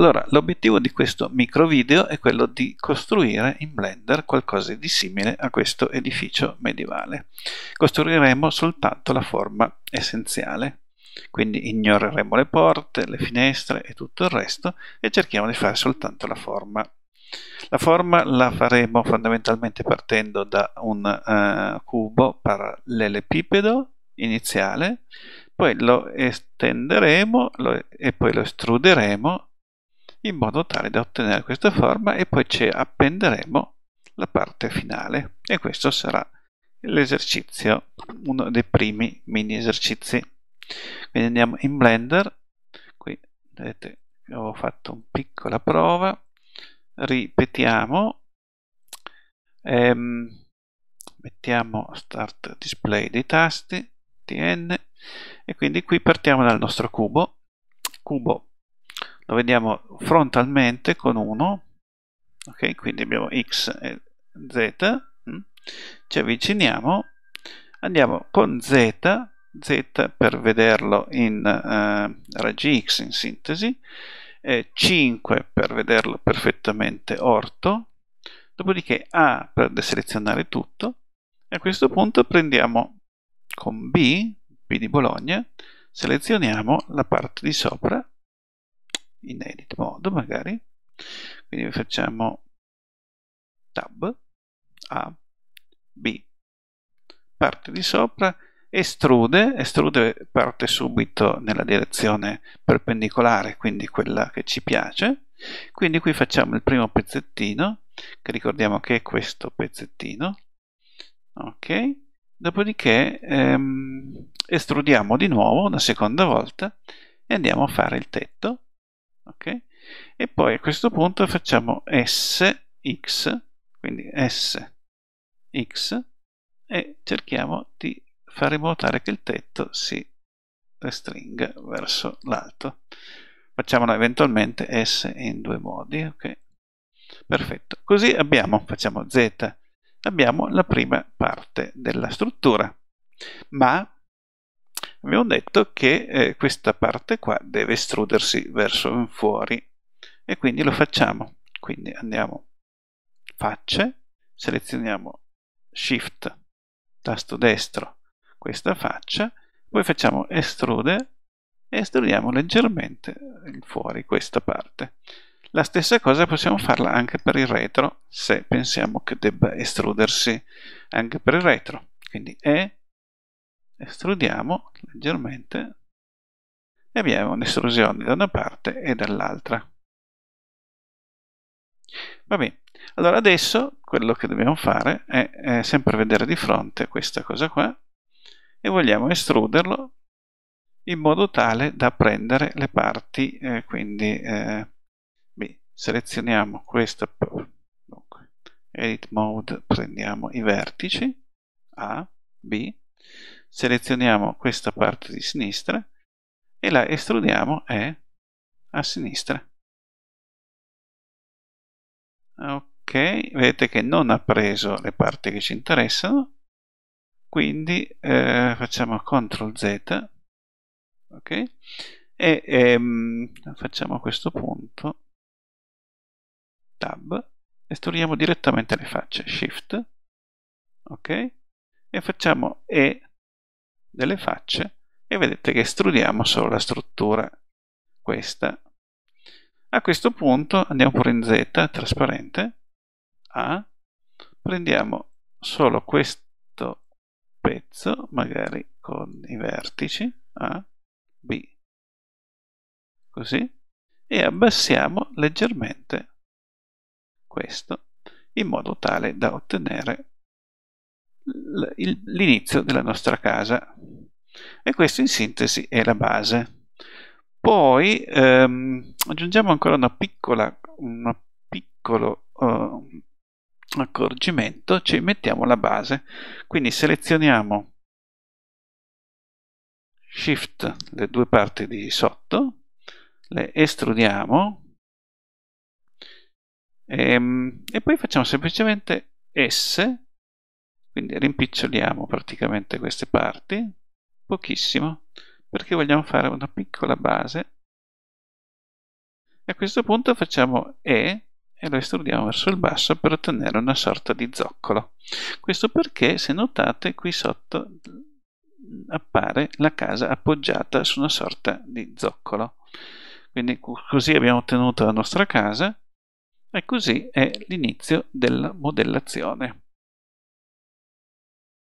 Allora, l'obiettivo di questo micro video è quello di costruire in Blender qualcosa di simile a questo edificio medievale. Costruiremo soltanto la forma essenziale, quindi ignoreremo le porte, le finestre e tutto il resto e cerchiamo di fare soltanto la forma la forma la faremo fondamentalmente partendo da un uh, cubo parallelepipedo iniziale, poi lo estenderemo lo, e poi lo estruderemo in modo tale da ottenere questa forma e poi ci appenderemo la parte finale e questo sarà l'esercizio, uno dei primi mini esercizi. Quindi andiamo in Blender, qui vedete avevo fatto una piccola prova, ripetiamo, ehm, mettiamo Start Display dei tasti, TN, e quindi qui partiamo dal nostro cubo, cubo lo vediamo frontalmente con 1 ok quindi abbiamo x e z mm. ci avviciniamo andiamo con z z per vederlo in eh, raggi x in sintesi eh, 5 per vederlo perfettamente orto dopodiché a per deselezionare tutto e a questo punto prendiamo con b b di Bologna selezioniamo la parte di sopra in edit mode magari quindi facciamo tab A B parte di sopra estrude, estrude parte subito nella direzione perpendicolare quindi quella che ci piace quindi qui facciamo il primo pezzettino che ricordiamo che è questo pezzettino ok dopodiché ehm, estrudiamo di nuovo una seconda volta e andiamo a fare il tetto ok? E poi a questo punto facciamo sx, quindi sx, e cerchiamo di fare in modo tale che il tetto si restringa verso l'alto. Facciamolo eventualmente S in due modi, ok? Perfetto. Così abbiamo, facciamo Z, abbiamo la prima parte della struttura, ma abbiamo detto che eh, questa parte qua deve estrudersi verso in fuori e quindi lo facciamo quindi andiamo facce selezioniamo shift tasto destro questa faccia poi facciamo estrude e estrudiamo leggermente in fuori questa parte la stessa cosa possiamo farla anche per il retro se pensiamo che debba estrudersi anche per il retro quindi E estrudiamo leggermente e abbiamo un'estrusione da una parte e dall'altra. Va bene, allora adesso quello che dobbiamo fare è, è sempre vedere di fronte questa cosa qua e vogliamo estruderlo in modo tale da prendere le parti, eh, quindi eh, beh, selezioniamo questo, dunque, edit mode, prendiamo i vertici A, B, selezioniamo questa parte di sinistra e la estrudiamo e a sinistra. Ok, vedete che non ha preso le parti che ci interessano, quindi eh, facciamo CTRL Z, ok, e ehm, facciamo a questo punto Tab, estruiamo direttamente le facce, Shift, ok, e facciamo E delle facce e vedete che estrudiamo solo la struttura, questa. A questo punto andiamo pure in Z, trasparente, A, prendiamo solo questo pezzo, magari con i vertici, A, B, così, e abbassiamo leggermente questo in modo tale da ottenere l'inizio della nostra casa. E questo in sintesi è la base. Poi ehm, aggiungiamo ancora una piccola, un piccolo eh, accorgimento, ci mettiamo la base. Quindi selezioniamo Shift le due parti di sotto, le estrudiamo e, ehm, e poi facciamo semplicemente S quindi rimpiccioliamo praticamente queste parti, pochissimo, perché vogliamo fare una piccola base. E a questo punto facciamo E e lo estrudiamo verso il basso per ottenere una sorta di zoccolo. Questo perché, se notate, qui sotto appare la casa appoggiata su una sorta di zoccolo. Quindi così abbiamo ottenuto la nostra casa e così è l'inizio della modellazione.